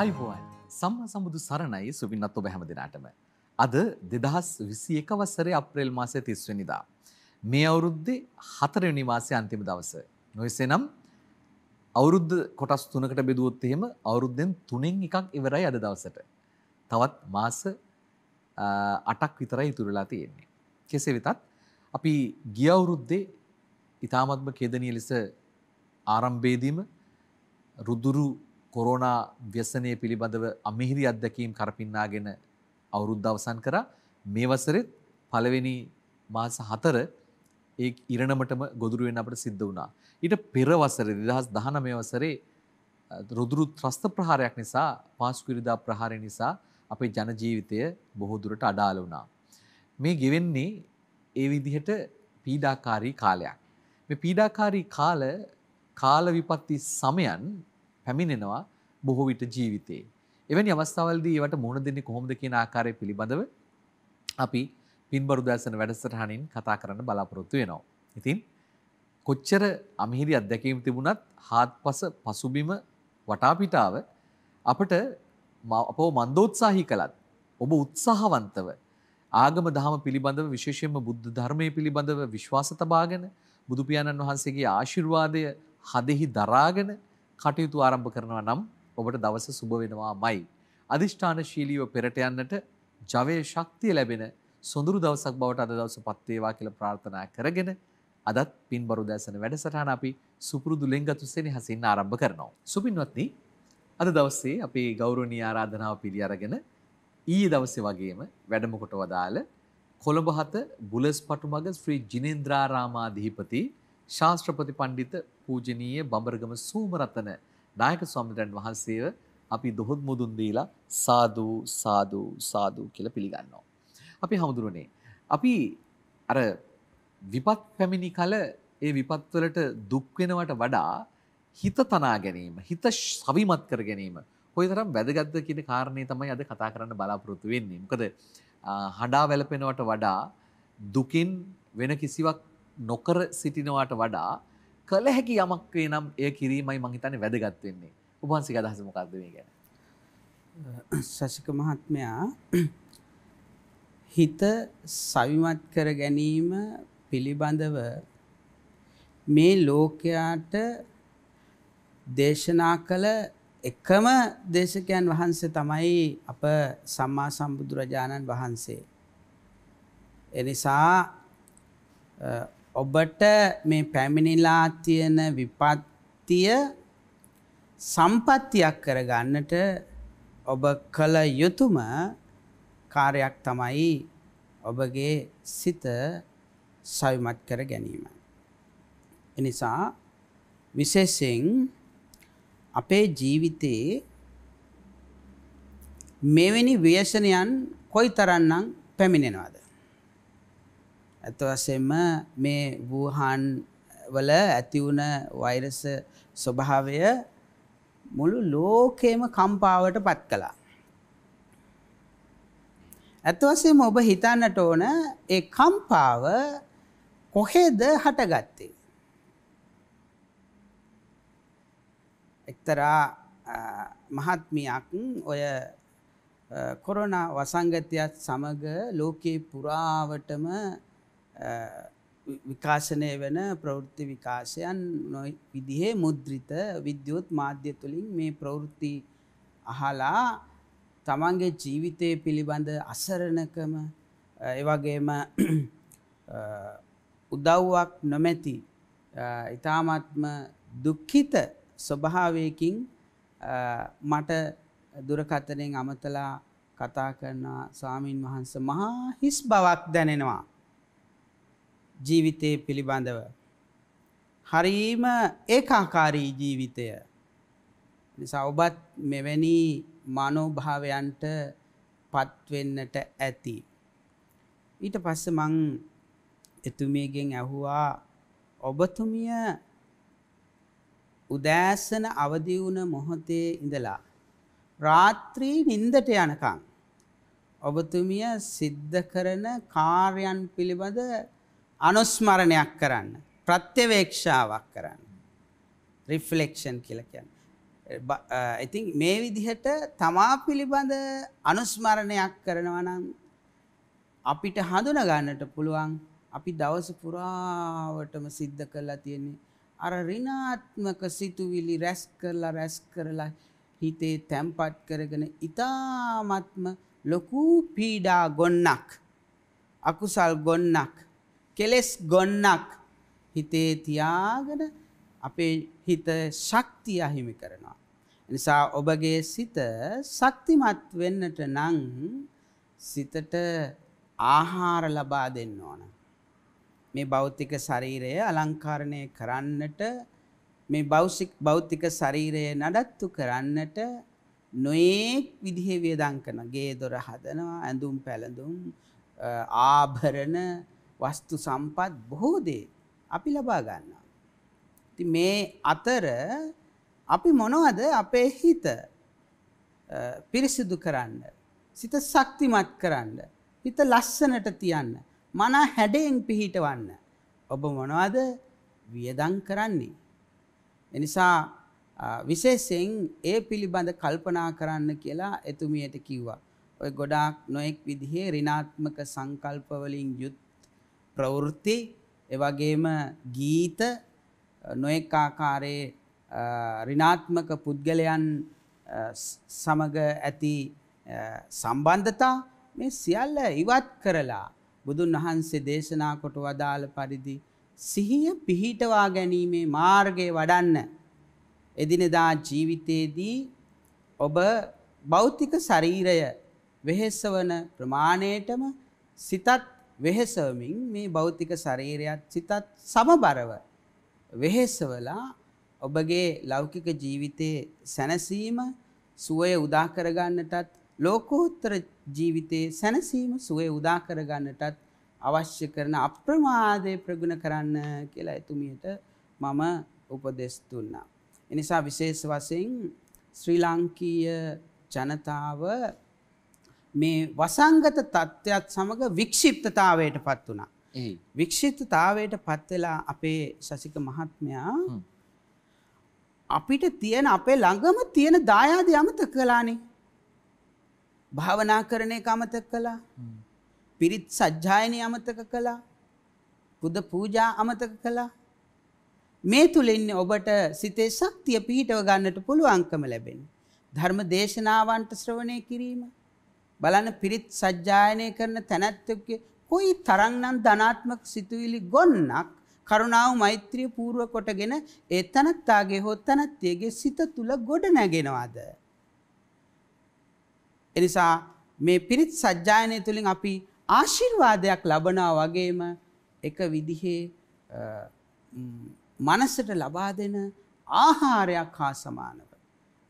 අයිබෝයි සම්මා සම්බුදු සරණයි සුවින්නත් ඔබ හැම දිනාටම. අද 2021 වසරේ අප්‍රේල් මාසයේ 30 වෙනිදා. මේ අවුරුද්දේ 4 වෙනි මාසයේ අන්තිම දවස. නොයසේනම් අවුරුද්ද කොටස් තුනකට බෙදුවොත් එහෙම අවුරුද්දෙන් තුනෙන් එකක් ඉවරයි අද දවසට. තවත් මාස 8ක් විතරයි ඉතුරු වෙලා තියෙන්නේ. කෙසේ වෙතත් අපි ගිය අවුරුද්දේ ඊ타මත්ම කේදනීය ලෙස ආරම්භයේදීම රුදුරු කොරෝනා ව්‍යසනය පිළිබඳව අමිහිරි අත්දැකීම් කරපින්නාගෙන අවුරුද්ද අවසන් කරා මේ වසරෙත් පළවෙනි මාස හතර ඒ ඉරණමටම ගොදුරු වෙන්න අපට සිද්ධ වුණා. ඊට පෙර වසරේ 2019 වසරේ රුදුරු ත්‍රස්ත ප්‍රහාරයක් නිසා පාස්කුරිදා ප්‍රහාරය නිසා අපේ ජන ජීවිතය බොහෝ දුරට අඩාල වුණා. මේ ගෙවෙන්නේ ඒ විදිහට පීඩාකාරී කාලයක්. මේ පීඩාකාරී කාල කාල විපත්ති සමයන් පැමිණෙනවා බොහෝ විට ජීවිතේ. එවැනි අවස්ථාවල්දී ඒවට මුහුණ දෙන්නේ කොහොමද කියන ආකාරය පිළිබඳව අපි පින්බර උදෑසන වැඩසටහනින් කතා කරන්න බලාපොරොත්තු වෙනවා. ඉතින් කොච්චර අමිහිරි අත්දැකීම් තිබුණත් හාත්පස පසුබිම වටාපිටාව අපට අපව මන්දෝත්සාහි කළත් ඔබ උත්සාහවන්තව ආගම දහම පිළිබඳව විශේෂයෙන්ම බුද්ධ ධර්මය පිළිබඳව විශ්වාස තබාගෙන බුදුපියාණන් වහන්සේගේ ආශිර්වාදය හදෙහි දරාගෙන කටයුතු ආරම්භ කරනවා නම් ඔබට දවස සුබ වෙනවාමයි. අදිෂ්ඨානශීලීව පෙරට යන්නට ජවයේ ශක්තිය ලැබෙන සොඳුරු දවසක් බවට අද දවස පත් වේවා කියලා ප්‍රාර්ථනා කරගෙන අදත් පින්බරු දැසන වැඩසටහන අපි සුපුරුදු ලෙන්ගතු සෙනෙහසින් ආරම්භ කරනවා. සුපින්වත්නි අද දවසේ අපේ ගෞරවනීය ආරාධනාව පිළි අරගෙන ඊයේ දවසේ වගේම වැඩම කොට වදාළ කොළඹ හත බුලස්පටු මග ශ්‍රී ජිනේන්ද්‍රාරාමාධිපති ශාස්ත්‍රපති පණ්ඩිත පූජනීය බඹරගම සූමරතන නායක ස්වාමීන් වහන්සේව අපි දොහොත් මුදුන් දීලා සාදු සාදු සාදු කියලා පිළිගන්නවා. අපි හමුදුරනේ අපි අර විපත් පැමිණි කල ඒ විපත් වලට දුක් වෙනවට වඩා හිත තනා ගැනීම, හිත සවිමත් කර ගැනීම කොයිතරම් වැදගත්ද කියන කාරණේ තමයි අද කතා කරන්න බලාපොරොත්තු වෙන්නේ. මොකද හඬා වැළපෙනවට වඩා දුකින් වෙන කිසිවක් නොකර සිටිනවාට වඩා කළ හැකි යමක් වේ නම් එය කිරීමයි මං හිතන්නේ වැදගත් වෙන්නේ. උපන්සික අදහස මොකක්ද මේ ගැන? සශික මහත්මයා හිත සවිමත් කර ගැනීම පිළිබඳව මේ ලෝකයාට දේශනා කළ එකම දේශකයන් වහන්සේ තමයි අප සම්මා සම්බුදුරජාණන් වහන්සේ. එනිසා ඔබට මේ පැමිණිලා තියෙන විපත්තිය සම්පත්තියක් කරගන්නට ඔබ කළ යුතුම කාර්යයක් තමයි ඔබගේ සිත සවිමත් කර ගැනීම. එනිසා විශේෂයෙන් අපේ ජීවිතයේ මෙවැනි ව්‍යසනයන් කොයිතරම්නම් පැමිණෙනවද? ඇත වශයෙන්ම මේ වූහාන් වල ඇති වුණ වෛරස් ස්වභාවය මුළු ලෝකෙම කම්පාවට පත් කළා. ඇත්ත වශයෙන්ම ඔබ හිතන්නට ඕන ඒ කම්පාව කොහෙද හටගත්තේ? එක්තරා මහත්මියක් ඔය කොරෝනා වසංගතයත් සමග ලෝකේ පුරාවටම විකාශනය වෙන ප්‍රවෘත්ති විකාශයන් නොයි විදිහේ මුද්‍රිත විද්‍යුත් මාධ්‍ය තුළින් මේ ප්‍රවෘත්ති අහලා තමන්ගේ ජීවිතය පිළිබඳ අසරණකම එවගේම උදව්වක් නොමැති ඉතාමත්ම දුක්ඛිත ස්වභාවයකින් මට දුරකතනෙන් අමතලා කතා කරන ස්වාමීන් වහන්ස මහා හිස් බවක් දැනෙනවා. ජීවිතය පිළිබඳව. හරීම ඒකාකාරී ජීවිතය. නිසා ඔබත් මෙවැනි මනෝභාවයන්ට පත්වෙන්නට ඇති. ඊට පස්ස මං එතුමියගෙන් ඇහුවා ඔබතුමිය උදෑසන අවදි වුණ මොහොතේ ඉඳලා රාත්‍රී නින්දට යනකම් ඔබතුමිය සිද්ධ කරන කාර්යයන් පිළිබඳ අනුස්මරණයක් කරන්න ප්‍රත්‍යවේක්ෂාවක් කරන්න රිෆලෙක්ෂන් කියලකන්න ඉති මේ විදිහට තමා පිළිබඳ අනුස්මරණයක් කරනවනම් අපිට හඳුන ගන්නට පුළුවන් අපි දවස පුරාවටම සිද්ධ කරලා තියෙන්නේ අර ඍණාත්මක සිතුවිලි රැස් කරලා රැස් කරලා හිතේ තැම්පත් කරගෙන ඊ타ත්ම ලොකු පීඩා ගොන්නක් අකුසල් ගොන්නක් කෙලෙස් ගොන්නක් හිතේ තියාගෙන අපේ හිත ශක්තිය අහිමි කරනවා. නිසා ඔබගේ සිත ශක්තිමත් වෙන්නට නම් සිතට ආහාර ලබා දෙන්න ඕන. මේ භෞතික ශරීරය අලංකරණය කරන්නට මේ භෞතික භෞතික ශරීරය නඩත්තු කරන්නට නොඑක් විදිහේ වේදම් කරන ගේ දොර හදනවා ඇඳුම් පැළඳුම් ආභරණ වස්තු සම්පත් බොහෝ දේ අපි ලබා ගන්නවා. ඉතින් මේ අතර අපි මොනවද අපේ හිත පිරිසිදු කරන්න, සිත ශක්තිමත් කරන්න, හිත ලස්සනට තියන්න, මන හැඩයෙන් පිහිටවන්න ඔබ මොනවද වියදම් කරන්නේ? එනිසා විශේෂයෙන් ඒ පිළිබඳ කල්පනා කරන්න කියලා එතුමියට කිව්වා. ඔය ගොඩාක් නොඑක් විදිහේ ඍණාත්මක සංකල්ප වලින් යුත් ප්‍රවෘත්ති එවගේම ගීත නොයෙක් ආකාරයේ ඍණාත්මක පුද්ගලයන් සමග ඇති සම්බන්ධතා මේ සියල්ල ඉවත් කරලා බුදුන් වහන්සේ දේශනා කොට වදාළ පරිදි සිහිය පිහිටවා ගැනීමේ මාර්ගය වඩන්න. එදිනෙදා ජීවිතයේදී ඔබ භෞතික ශරීරය වෙහෙසවන ප්‍රමාණයටම සිතත් වෙහෙසවමින් මේ භෞතික ශරීරයත් සිතත් සමබරව වෙහෙසවලා ඔබගේ ලෞකික ජීවිතයේ සැනසීම සුවය උදා කරගන්නටත් ලෝකෝත්තර ජීවිතයේ සැනසීම සුවය උදා කරගන්නටත් අවශ්‍ය කරන අප්‍රමාදය ප්‍රගුණ කරන්න කියලා එතුමියට මම උපදෙස් දුන්නා. එනිසා විශේෂ වශයෙන් ශ්‍රී ලාංකීය ජනතාව මේ වසංගත තත්ත්වයක් සමඟ වික්ෂිප්තතාවයට පත් වුණා. වික්ෂිප්තතාවයට පත්වෙලා අපේ සසික මහත්මයා අපිට තියෙන අපේ ළඟම තියෙන දායාද යමත කලානේ. භාවනා කරන එක අමතක කළා. පිරිත් සජ්ජායනය අමතක කළා. පුද පූජා අමතක කළා. මේ තුලින් ඔබට සිතේ ශක්තිය පිහිටව ගන්නට පුළුවන්කම ලැබෙන. ධර්ම දේශනාවන්ට ශ්‍රවණය කිරීම බලන්න පිරිත් සජ්ජායනය කරන තැනැත්තෙක්ගේ කොයි තරම්නම් ධනාත්මක සිතුවිලි ගොන්නක් කරුණාව මෛත්‍රිය පූර්ව කොටගෙන ඒ තනත්තාගේ හෝ තනත්තියගේ සිත තුල ගොඩ නැගෙනවාද එනිසා මේ පිරිත් සජ්ජායනය තුළින් අපි ආශිර්වාදයක් ලබනා වගේම එක විදිහේ මනසට ලබා දෙන ආහාරයක් හා සමානව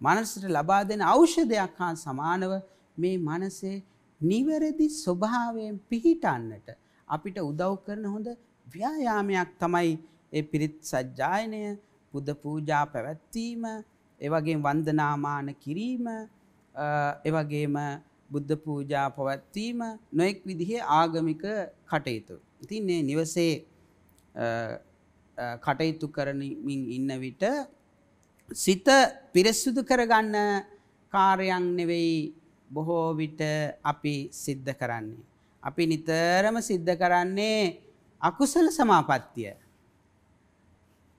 මනසට ලබා දෙන ඖෂධයක් හා සමානව මේ මනසේ නිවැරදි ස්වභාවයෙන් පිහිටන්නට අපිට උදව් කරන හොඳ ව්‍යායාමයක් තමයි ඒ පිරිත් සජ්ජායනය බුද්ධ පූජා පැවැත්වීම එවගේ වන්දනාමාන කිරීම එවගේම බුද්ධ පූජා පවත්වීම නොයෙක් විදිහේ ආගමික කටයුතු. ඉතින් මේ නිවසේ කටයුතු කරමින් ඉන්න විට සිත පිරිසුදු කරගන්න කාර්යයන් නෙවෙයි බොහෝ විට අපි සිද්ධ කරන්නේ. අපි නිතරම සිද්ධ කරන්නේ අකුසල සමාපත්තිය.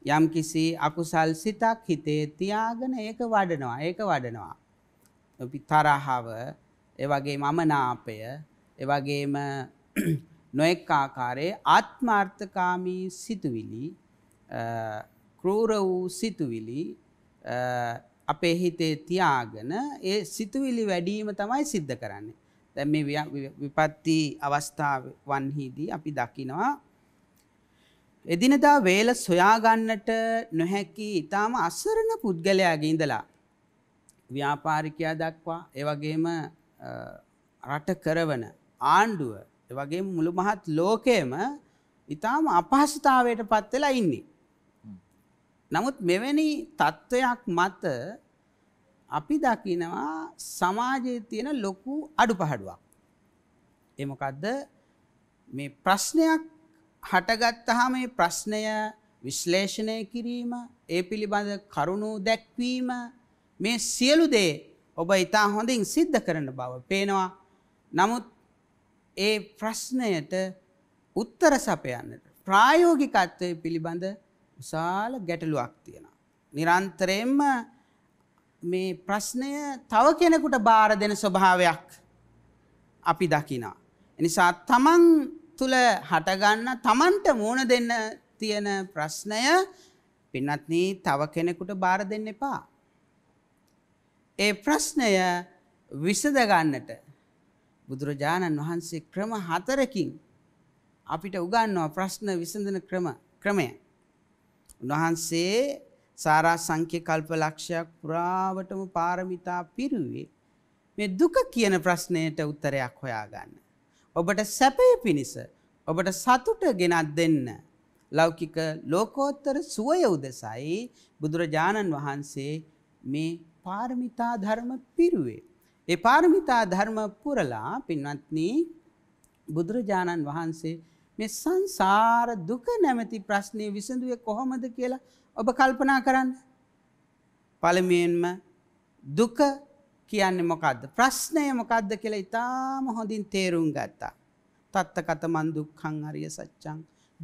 යම්කිසි අකුසල් සිතක් හිතේ තියාගෙන ඒක වඩනවා. ඒක වඩනවා. අපි තරහව, ඒ වගේම අමනාපය, ඒ වගේම නොඑක ආකාරයේ ආත්මార్థකාමී සිතුවිලි, ක්‍රූර වූ සිතුවිලි අපේ හිතේ තියාගෙන ඒ සිතුවිලි වැඩීම තමයි සිද්ධ කරන්නේ. දැන් මේ විපත්ති අවස්ථාවන්හිදී අපි දකිනවා එදිනදා වේල සොයා ගන්නට නොහැකි ඊටාම අසරණ පුද්ගලයාගේ ඉඳලා ව්‍යාපාරිකයා දක්වා ඒ වගේම රට කරවන ආණ්ඩුව ඒ වගේම මුළු මහත් ලෝකයේම ඊටාම අපහසුතාවයට පත් වෙලා ඉන්නේ. නමුත් මෙවැනි තත්ත්වයක් මත අපි දකිනවා සමාජයේ තියෙන ලොකු අඩුපාඩුවක්. ඒ මොකද්ද? මේ ප්‍රශ්නයක් හටගත්තාම මේ ප්‍රශ්නය විශ්ලේෂණය කිරීම, ඒ පිළිබඳ කරුණු දැක්වීම මේ සියලු දේ ඔබ ඊට හොඳින් सिद्ध කරන බව පේනවා. නමුත් ඒ ප්‍රශ්නයට උත්තර සපයන්නට ප්‍රායෝගිකත්වයේ පිළිබඳ උසාල ගැටලුවක් තියෙනවා. නිරන්තරයෙන්ම මේ ප්‍රශ්නය තව කෙනෙකුට බාර දෙන ස්වභාවයක් අපි දකිනා. එනිසා තමන් තුළ හටගන්න තමන්ට මූුණ දෙන්න තියෙන ප්‍රශ්නය පින්නත්නී තව කෙනෙකුට බාර දෙන්න එපා. ඒ ප්‍රශ්නය විසදගන්නට බුදුරජාණන් වහන්සේ ක්‍රම හතරකින් අපිට උගන්නවා ප්‍රශ්න විසඳන ක්‍රම ක්‍රමය. උන්වහන්සේ සාරා සංඛ්‍ය කල්ප ලක්ෂයක් පුරාවටම පාරමිතා පිරුවේ මේ දුක කියන ප්‍රශ්නයට උත්තරයක් හොයාගන්න. ඔබට සැපය පිණිස ඔබට සතුට ගෙනත් දෙන්න ලෞකික ලෝකෝත්තර සුවය උදෙසයි බුදුරජාණන් වහන්සේ මේ පාරමිතා ධර්ම පිරුවේ. ඒ පාරමිතා ධර්ම පුරලා පින්වත්නි බුදුරජාණන් වහන්සේ මේ සංසාර දුක නැමැති ප්‍රශ්නය විසඳුවේ කොහොමද කියලා ඔබ කල්පනා කරන්න. පළමුවෙන්ම දුක කියන්නේ මොකද්ද? ප්‍රශ්නය මොකද්ද කියලා ඉතාම හොඳින් තේරුම් ගත්තා. තත්තකතමන් දුක්ඛං අරිය සත්‍යං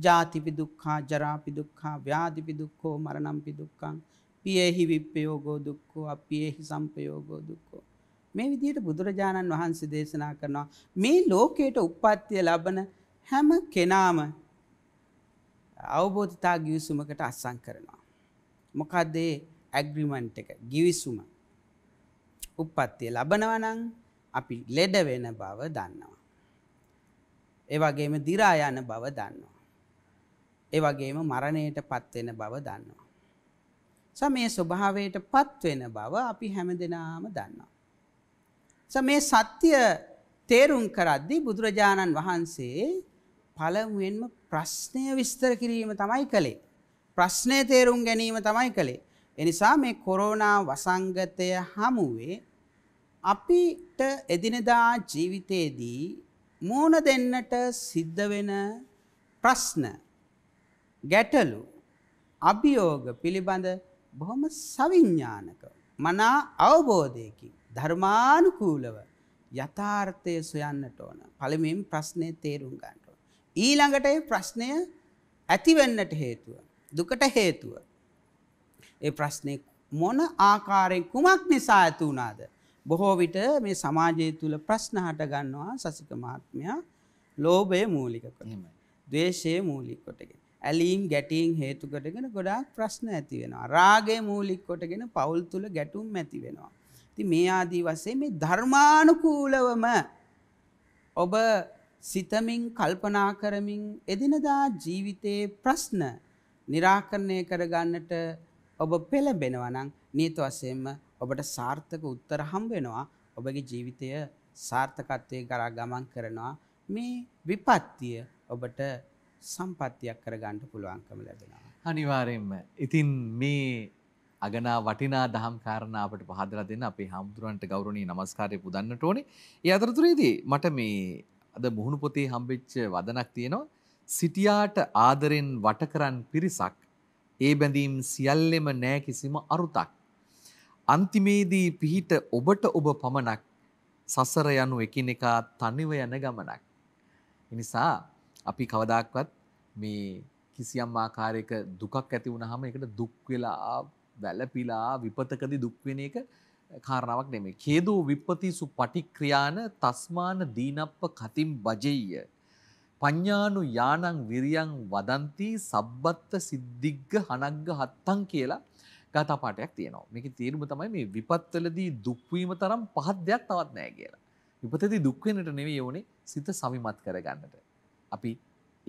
ජාතිපි දුක්ඛා ජරාපි දුක්ඛා ව්‍යාධිපි දුක්ඛෝ මරණම්පි දුක්ඛං පියෙහි විප්පයෝගෝ දුක්ඛෝ අපියෙහි සම්පයෝගෝ දුක්ඛෝ මේ විදිහට බුදුරජාණන් වහන්සේ දේශනා කරනවා මේ ලෝකයට උප්පත්තිය ලබන හැම කෙනාම අවබෝධතා ගිවිසුමකට අස්සං කරනවා. මොකක්ද ඒ ඇග්‍රිමන්ට් එක ගිවිසුම. උප්පත්තිය ලබනවනම් අපි ලෙඩ වෙන බව දන්නවා. ඒ වගේම දි รา යන බව දන්නවා. ඒ වගේම මරණයටපත් වෙන බව දන්නවා. සමේ ස්වභාවයටපත් වෙන බව අපි හැමදෙනාම දන්නවා. සමේ සත්‍ය තේරුම් කරද්දී බුදුරජාණන් වහන්සේ පළමුුවෙන්ම ප්‍රශ්නය විස්තර කිරීම තමයි කළේ. ප්‍රශ්නය තේරුම් ගැනීම තමයි කළේ. එනිසා මේ කොරෝනා වසංගතය හමුවේ අපිට එදිනදා ජීවිතයේදී මූුණ දෙන්නට සිද්ධ වෙන ප්‍රශ්න ගැටලු අභියෝග පිළිබඳ බොහොම සවිඤ්ඥානක මනා අවබෝධයකි ධර්මානුකූලව යථාර්ථය සොයන්නට ඕන පළමෙන් ප්‍රශ්නය තේරුම් ගන්න. ඊළඟට ඒ ප්‍රශ්නය ඇතිවෙන්නට හේතුව දුකට හේතුව ඒ ප්‍රශ්නේ මොන ආකාරයෙන් කුමක් නිසා ඇති වුණාද බොහෝ විට මේ සමාජය තුල ප්‍රශ්න හට ගන්නවා සසික මාත්මයා ලෝභය මූලික කොටගෙන ද්වේෂය මූලික කොටගෙන ඇලීම් ගැටීම් හේතු කොටගෙන ගොඩාක් ප්‍රශ්න ඇති වෙනවා රාගය මූලික කොටගෙන පවුල් තුල ගැටුම් ඇති වෙනවා ඉතින් මේ ආදී වශයෙන් මේ ධර්මානුකූලවම ඔබ සිතමින් කල්පනා කරමින් එදිනදා ජීවිතයේ ප්‍රශ්න निराකරණය කරගන්නට ඔබ පෙළඹෙනවා නම් නියත වශයෙන්ම ඔබට සාර්ථක උත්තර හම්බ වෙනවා ඔබගේ ජීවිතය සාර්ථකත්වයේ කරා ගමන් කරනවා මේ විපත්තිය ඔබට සම්පත්තියක් කරගන්න පුළුවන්කම ලැබෙනවා අනිවාර්යෙන්ම ඉතින් මේ අගනා වටිනා දහම් කාරණා අපට පහදලා දෙන්න අපේ හාමුදුරන්ට ගෞරවනීය নমස්කාරය පුදන්නට ඕනේ. ඒ අතරතුරේදී මට මේ අද මුහුණු පොතේ හම්බෙච්ච වදනක් තියෙනවා සිටියාට ආදරෙන් වටකරන් පිරිසක් ඒ බැඳීම් සියල්ලෙම නෑ කිසිම අරුතක් අන්තිමේදී පිහිට ඔබට ඔබ පමණක් සසර යනු එකිනෙකා තනිව යන ගමනක් එනිසා අපි කවදාක්වත් මේ කිසියම් ආකාරයක දුකක් ඇති වුණාම ඒකට දුක් වෙලා වැළපිලා විපතකදී දුක් වෙන එක කාරණාවක් නෙමේ. කේදෝ විප්පතිසු පටික්‍රියාන තස්මාන දීනප්ප කතිම් බජෙය්‍ය. පඤ්ඥානු යානං විරියන් වදන්ති සබ්බත්ත සිද්ධිග්ග හනක්ග හත්තන් කියලා ගතා පාටයක් තියනවා මේක තේරුම තමයි මේ විපත්වලදී දුක්වීම තරම් පහත් දෙයක් තවත් නෑ කියලා. විපතති දුක්වෙනට නෙවේ ඕනේ සිත සවිමත් කරගන්නට. අපි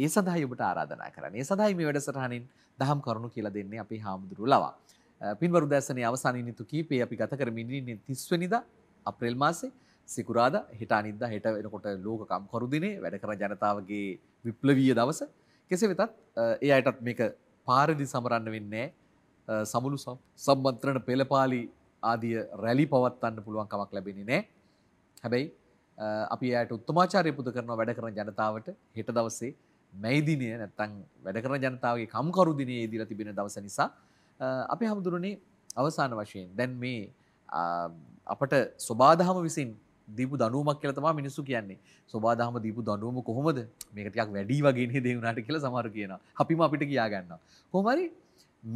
ඒ සඳහයඔබට ආරාධනා කරන්න ඒ සඳහයි මේ වැඩසටහනින් දහම් කරුණු කියලා දෙන්නේ අපි හාමුදුරු ලවා. පින්වරු දැසනේ අවසාන ඉනිතු කීපේ අපි ගත කරමින් ඉන්නේ 30 වෙනිදා අප්‍රේල් මාසේ සිකුරාදා හෙට අනිද්දා හෙට වෙනකොට ලෝක කම්කරු දිනේ වැඩ කරන ජනතාවගේ විප්ලවීය දවස. කෙසේ වෙතත් ඒ අයටත් මේක පාරදි සමරන්න වෙන්නේ සමුළු සම්මන්ත්‍රණ පෙළපාලි ආදිය රැලි පවත්වන්න පුළුවන් කමක් ලැබෙන්නේ නැහැ. හැබැයි අපි එයාට උත්තමාචාරය පුද කරන වැඩ කරන ජනතාවට හෙට දවසේ මැයි දිනය නැත්තම් වැඩ කරන ජනතාවගේ කම්කරු දිනයේ දීලා තිබෙන දවස නිසා අපි හමුදුරනේ අවසාන වශයෙන් දැන් මේ අපට ස්වබාදහම විසින් දීපු දනුවමක් කියලා තමයි මිනිස්සු කියන්නේ. සෝබාදහම දීපු දනුවම කොහොමද? මේක ටිකක් වැඩි වගේ නේද වුණාට කියලා සමහර කියනවා. අපිම අපිට කියා ගන්නවා. කොහොම හරි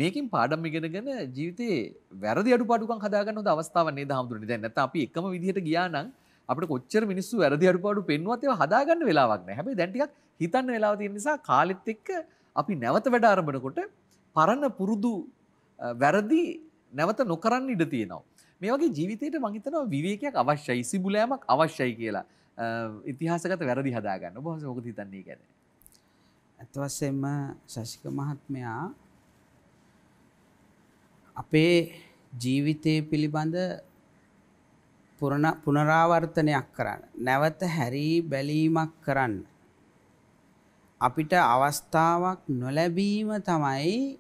මේකෙන් පාඩම් ඉගෙනගෙන ජීවිතේ වැරදි අඩුපාඩුකම් හදාගන්න හොඳ අවස්ථාවක් නේද හම්දුනේ. දැන් නැත්නම් අපි එකම විදිහට ගියා නම් අපිට කොච්චර මිනිස්සු වැරදි අඩුපාඩු පෙන්නුවත් ඒවා හදාගන්න වෙලාවක් නැහැ. හැබැයි දැන් ටිකක් හිතන්න වෙලාව තියෙන නිසා කාලෙත් එක්ක අපි නැවත වැඩ ආරම්භනකොට පරණ පුරුදු වැරදි නැවත නොකරන්න ඉඩ තියෙනවා. මේ වගේ ජීවිතයට මහිතනවා විවේකයක් අවශ්‍යයි සිබුලෑමක් අවශ්‍යයි කියලා ඉතිහාසගත වැරදි හදාගන්න බොහස ෝක හිතන්නේ ගැන. ඇත්වස්සෙන්ම ශෂික මහත්මයා අපේ ජීවිතය පිළිබඳ පුනරාවර්තනයක් කරන්න. නැවත හැරී බැලීමක් කරන්න. අපිට අවස්ථාවක් නොලැබීම තමයි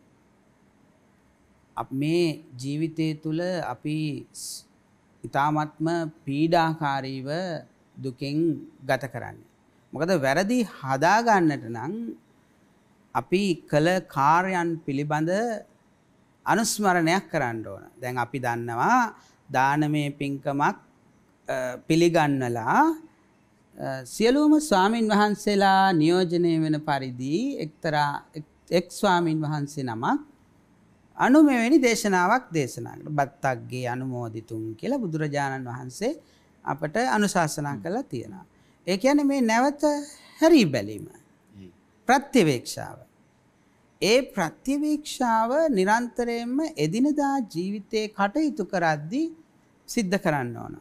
මේ ජීවිතය තුළ අපි ඉතාමත්ම පීඩාකාරීව දුකෙන් ගත කරන්න. මොකද වැරදි හදාගන්නට නම් අපි කළ කාර්යන් පිළිබඳ අනුස්මරණයක් කරන්න ඕන. දැන් අපි දන්නවා දානමය පින්කමක් පිළිගන්නලා සියලුම ස්වාමින් වහන්සේලා නියෝජනය වෙන පරිදි එක්තරා එක් ස්වාමින් වහන්සේ නමක් අනු මෙවැනි දේශනාවක් දේශනාකට බත්තක්ගේ අනුමෝදිතුම් කියලා බුදුරජාණන් වහන්සේ අපට අනුශාසනා කළා තියෙනවා. ඒ කියන්නේ මේ නැවත හැරී බැලීම. ප්‍රත්‍යවේක්ෂාව. ඒ ප්‍රත්‍යවේක්ෂාව නිරන්තරයෙන්ම එදිනදා ජීවිතයේ කටයුතු කරද්දී සිද්ධ කරන්න ඕන.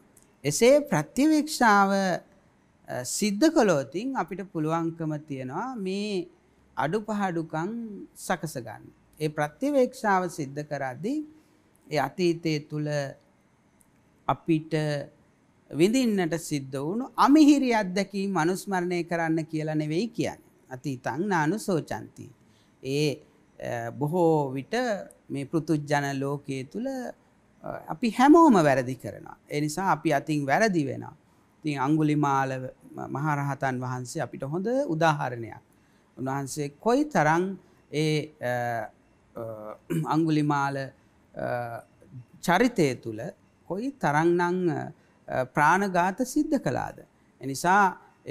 එසේ ප්‍රත්‍යවේක්ෂාව සිද්ධ කළොතින් අපිට පුළුවන්කම තියෙනවා මේ අඩුපහඩුකම් සකස ගන්න. ඒ ප්‍රතිවේක්ෂාව සිද්ධ කරද්දී ඒ අතීතය තුළ අපිට විඳින්නට සිද්ධ වුණු අමිහිරි අත්දැකීම් අනුස්මරණය කරන්න කියලා නෙවෙයි කියන්නේ. අතීතං නානුසෝචಂತಿ. ඒ බොහෝ විට මේ පෘතුජන ලෝකයේ තුල අපි හැමෝම වැරදි කරනවා. ඒ නිසා අපි අතින් වැරදි වෙනවා. ඉතින් අඟුලිමාල මහරහතන් වහන්සේ අපිට හොඳ උදාහරණයක්. උන්වහන්සේ කොයි තරම් ඒ අංගුලිමාල චරිතය තුළ කොයි තරන්නං ප්‍රාණගාත සිද්ධ කලාද. එනිසා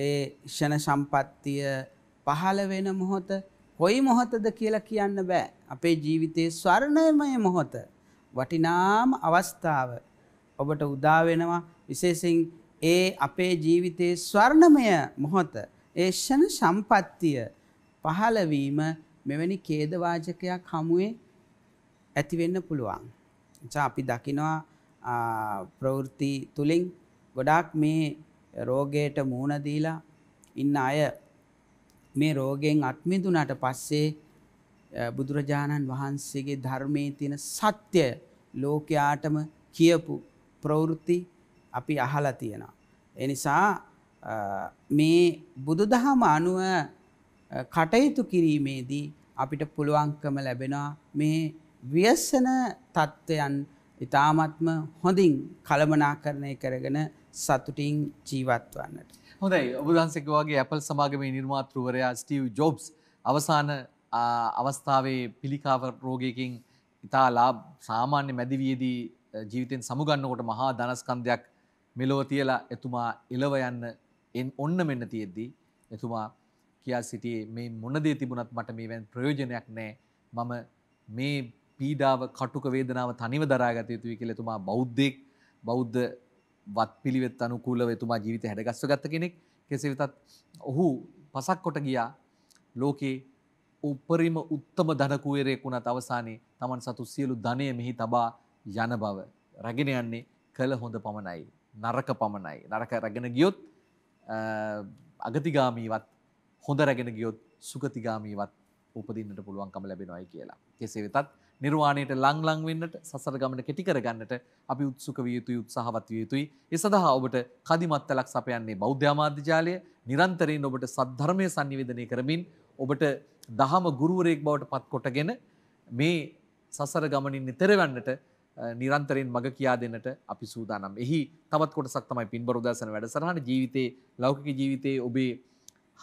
ඒ ෂණ සම්පත්තිය පහළ වෙන මොහොත කොයි මොහොතද කියලා කියන්න බෑ. අපේ ජීවිතයේ ස්වර්ණයමය මොහොත. වටිනාම අවස්ථාව ඔබට උදාවෙනවා විශේසින් ඒ අපේ ජීවිතයේ ස්වර්ණමය මොහොත ඒෂණ සම්පත්තිය පහළවීම මෙවැනි ඛේදවාචකයක් හමුවේ ඇති වෙන්න පුළුවන්. එචා අපි දකිනවා ප්‍රවෘත්ති තුලින් ගොඩාක් මේ රෝගයට මුහුණ දීලා ඉන්න අය මේ රෝගයෙන් අත් මිදුණාට පස්සේ බුදුරජාණන් වහන්සේගේ ධර්මයේ තියෙන සත්‍ය ලෝකයාටම කියපු ප්‍රවෘත්ති අපි අහලා තියෙනවා. ඒ නිසා මේ බුදුදහම අනුව කටයුතු කිරීමේදී අපිට පුළුවන්කම ලැබෙනවා මේ ව්‍යසන තත්ත්වයන් ඉතාමත්ම හොඳින් කළමනාකරණය කරගෙන සතුටින් ජීවත් වන්නට. හොඳයි ඔබදන්සෙක් වගේ Apple සමාගමේ නිර්මාතෘවරයා ස්ටීව් ජොබ්ස් අවසාන අවස්ථාවේ පිළිකාව රෝගයකින් ඉතා ලා සාමාන්‍ය මැදිවියදී ජීවිතෙන් සමුගන්නකොට මහා ධනස්කන්ධයක් මෙලොව තියලා එතුමා එලව යන්න ඔන්න මෙන්න තියෙද්දී එතුමා කියා සිටියේ මේ මොනදේ තිබුණත් මට මේ වැන් ප්‍රයෝජනයක් නෑ මම මේ පීඩාව කටුක වේදනාව තනිව දරාගත යුතුයි කියලා එතුමා බෞද්ධෙක් බෞද්ධ වත්පිළිවෙත් අනුකූලව එතුමා ජීවිතය හැඩගස්ව ගත්ත කෙනෙක් කෙසේ වෙතත් ඔහු පසක් කොට ගියා ලෝකේ උපරිම උත්තම ධනකුවරයෙක් වුණත් අවසානයේ Taman සතු සියලු ධනය මෙහි තබා යන බව රැගෙන යන්නේ කළ හොඳ පමණයි නරක පමණයි නරක රැගෙන ගියොත් අගතිගාමීවත් හොඳ රැගෙන ගියොත් සුගතිගාමීවත් උපදින්නට පුළුවන්කම ලැබෙනවායි කියලා. කෙසේ වෙතත් නිර්වාණයට ලංලං වෙන්නට සසර ගමන කෙටි කරගන්නට අපි උත්සුක විය යුතුයි උත්සාහවත් විය යුතුයි. ඒ සඳහා ඔබට කදිමත්තලක් සපයන්නේ බෞද්ධ ආමාත්‍යාලය නිරන්තරයෙන් ඔබට සද්ධර්මය sannivedanaya කරමින් ඔබට දහම ගුරුවරයෙක් බවට පත් කොටගෙන මේ සසර ගමනින් නිතරවන්නට නිරන්තරයෙන් මඟ කියා දෙන්නට අපි සූදානම්. එහි තවත් කොටසක් තමයි පින්බර උදෑසන වැඩසටහන ජීවිතේ ලෞකික ජීවිතයේ ඔබේ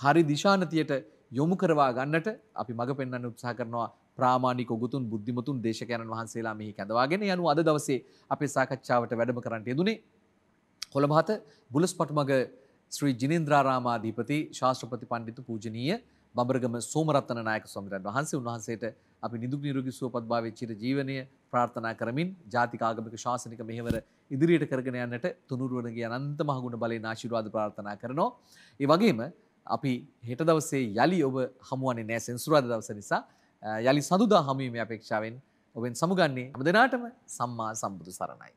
හරි දිශානතියට යොමු කරවා ගන්නට අපි මඟ පෙන්වන්න උත්සාහ කරනවා ප්‍රාමාණික උගතුන් බුද්ධිමතුන් දේශකයන්න් වහන්සේලා මෙහි කැඳවාගෙන යනු අද දවසේ අපේ සාකච්ඡාවට වැඩම කරන්නට යෙදුනේ කොළඹ හත බුලස්පටුමග ශ්‍රී ජිනේන්ද්‍රාරාමාධිපති ශාස්ත්‍රපති පණ්ඩිතු පූජනීය බඹරගම සෝමරත්න නායක ස්වාමීන් වහන්සේ උන්වහන්සේට අපි නිදුක් නිරෝගී සුවපත් භාවයේ චිර ජීවනය ප්‍රාර්ථනා කරමින් ජාතික ආගමික ශාසනික මෙහෙවර ඉදිරියට කරගෙන යන්නට තුනුරුවනගේ අනන්ත මහගුණ බලයෙන් ආශිර්වාද ප්‍රාර්ථනා කරනවා. ඒ වගේම අපි හෙට දවසේ යළි ඔබ හමුවන්නේ නෑ සෙන්සුරාද දවස නිසා යළි සඳුදා හමුවීම අපේක්ෂාවෙන් ඔබෙන් සමුගන්නේ හැම දෙනාටම සම්මා සම්බුදු සරණයි.